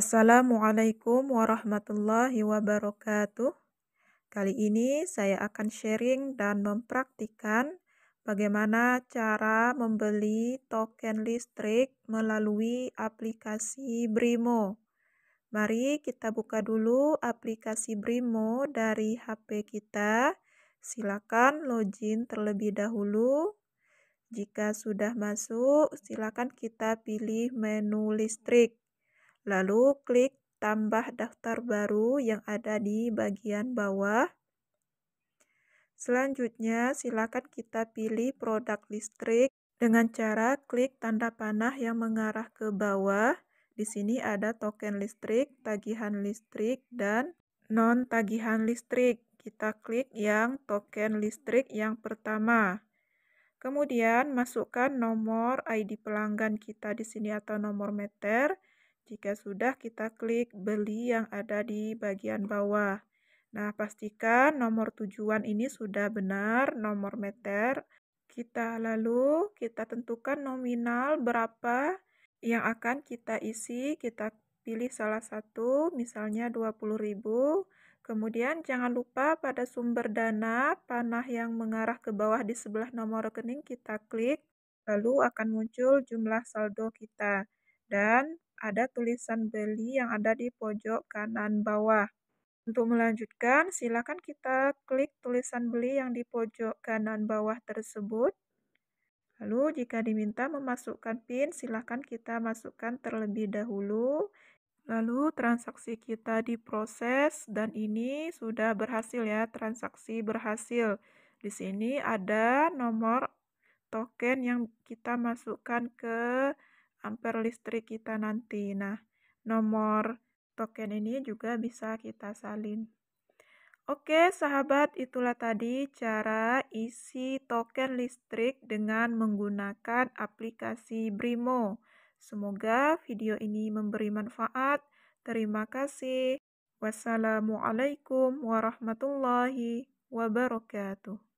Assalamualaikum warahmatullahi wabarakatuh. Kali ini saya akan sharing dan mempraktikkan bagaimana cara membeli token listrik melalui aplikasi Brimo. Mari kita buka dulu aplikasi Brimo dari HP kita. Silakan login terlebih dahulu. Jika sudah masuk, silakan kita pilih menu listrik. Lalu klik tambah daftar baru yang ada di bagian bawah. Selanjutnya, silakan kita pilih produk listrik dengan cara klik tanda panah yang mengarah ke bawah. Di sini ada token listrik, tagihan listrik, dan non-tagihan listrik. Kita klik yang token listrik yang pertama. Kemudian masukkan nomor ID pelanggan kita di sini atau nomor meter jika sudah, kita klik beli yang ada di bagian bawah. Nah, pastikan nomor tujuan ini sudah benar, nomor meter. Kita lalu kita tentukan nominal berapa yang akan kita isi. Kita pilih salah satu, misalnya 20.000. Kemudian jangan lupa pada sumber dana panah yang mengarah ke bawah di sebelah nomor rekening kita klik, lalu akan muncul jumlah saldo kita dan ada tulisan beli yang ada di pojok kanan bawah. Untuk melanjutkan, silakan kita klik tulisan beli yang di pojok kanan bawah tersebut. Lalu jika diminta memasukkan PIN, silakan kita masukkan terlebih dahulu. Lalu transaksi kita diproses dan ini sudah berhasil ya, transaksi berhasil. Di sini ada nomor token yang kita masukkan ke ampere listrik kita nanti. Nah, nomor token ini juga bisa kita salin. Oke, sahabat, itulah tadi cara isi token listrik dengan menggunakan aplikasi Brimo. Semoga video ini memberi manfaat. Terima kasih. Wassalamualaikum warahmatullahi wabarakatuh.